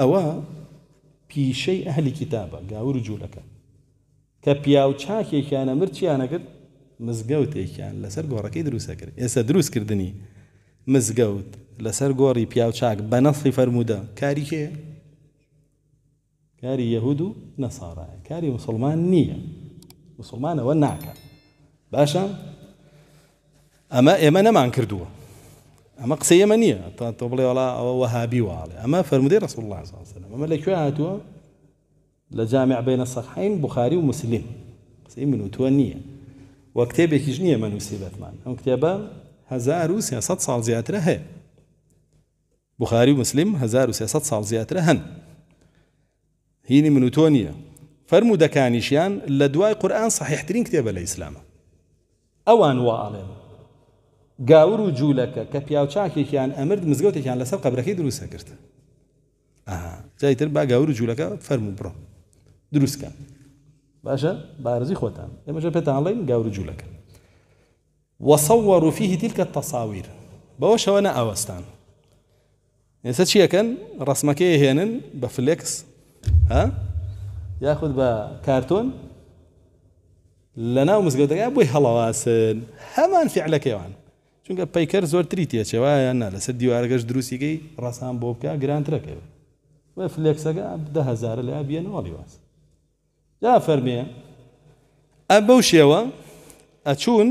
ئەوە پیشەی ئەهلی کتابە گاور جوولەکە کە پیاو چاکێکیانە مرچیانەکرد مزگەوتێکیان لەسەر گۆڕەکەی دروستەکرد ئێستا دروستکردنی مزگەوت لەسەر گۆڕی پیاو چاک بە نەفی فەرموودە کاری کێ کاری یەهود و نەساڕایە کاری مسلمان نییە مسلمانەوە ناکە باشە ئەمە ئێمە نەمان کردووە اما قصي يمنيه تبلي ولا وهابي ولا اما فرمودي رسول الله صلى الله عليه وسلم اما اللي شو لجامع بين الصحيحين بخاري ومسلم قصي إيه من توانية وكتابه كجنيه من وسيبات مان ام كتابه هزار وسياسات صال زياترة هي بخاري ومسلم هزار وسياسات صال زياترة هن هيني من توانية فرمودا كانيشيان لدواي قرآن صحيح ترين كتابه الإسلام أوان وعلينا گاور و جوولەکە کە پیاوچاکێکیان ئەمرد مزگەوتێکیان لەسەر قبرەکەی دروستە کرد جایتر با گاور و جوولەکە فەرمو بڕۆ دروستکە باشە بارزی خۆتان ئێمەژە پێتانڵین گاور و جوولەکە وصوروا فيه تلك التصاوير بەوە شەوە نە ئاوەستان ئێستا چیەکەن ڕسمەکەی هێنن بە فلکس ها یاخود بە کارتۆن لەناو مزگەوتەکە بۆی هەڵەواسن هەمان فعلەکەیوان چونکە پەیکەر زۆرتری تێچێوایە نە لەسەر دیوارگەش دروستیگەی ڕسان بۆ بکە گرانترەکەوێت وە فلێکسەکە دههزار لە بێنەوەڵی واز جا فەرمێ ئە بەو شێوە ئەچوون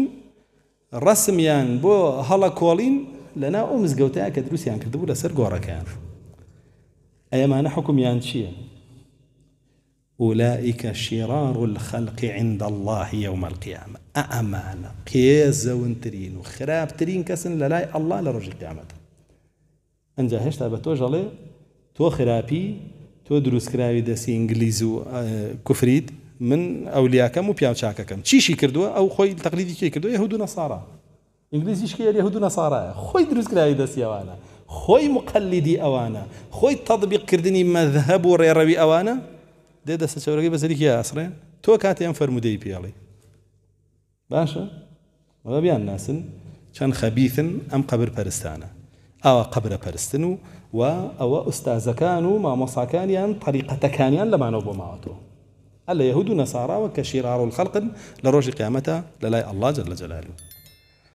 ڕسمیان بۆ هەڵە کۆڵین لەنا ئەو مزگەوتەیە کە دروستیان کردبوو لەسەر گۆڕەکەیان ئەمانە حکومیان چییە؟ أولئك شرار الخلق عند الله يوم القيامة أأمانا قيزة ونترين وخراب ترين كسن للاي الله لرجل القيامة أنجا هشتا جالي تو خرابي تو دروس كراوي دسي إنجليزو كفريد آه، من أولياكم وبياو شاككم تشيشي كردوا أو خوي تقليدي كي كردوا يهود ونصارى انجليزي كي يهود ونصارى خوي دروس كراوي دسي أوانا خوي مقلدي أوانا خوي تطبيق كردني مذهب وريروي أوانا دێ دەستە چەورەکەی بە زەریکی یاسڕێ تۆ فرموده ای پیالی باشه ولی بیان ناسن چن خبیثن ام قبر پرستانه او قبر پرستنو و او ئەوە ئوستازەکان و مامۆساکانیان طریقەتەکانیان لەمانەوە بۆ ماوەتەوە ئەلە یهود و نەساراوە کە شیرار و خەلقن لە ڕۆژی قیامەتە جل جلاله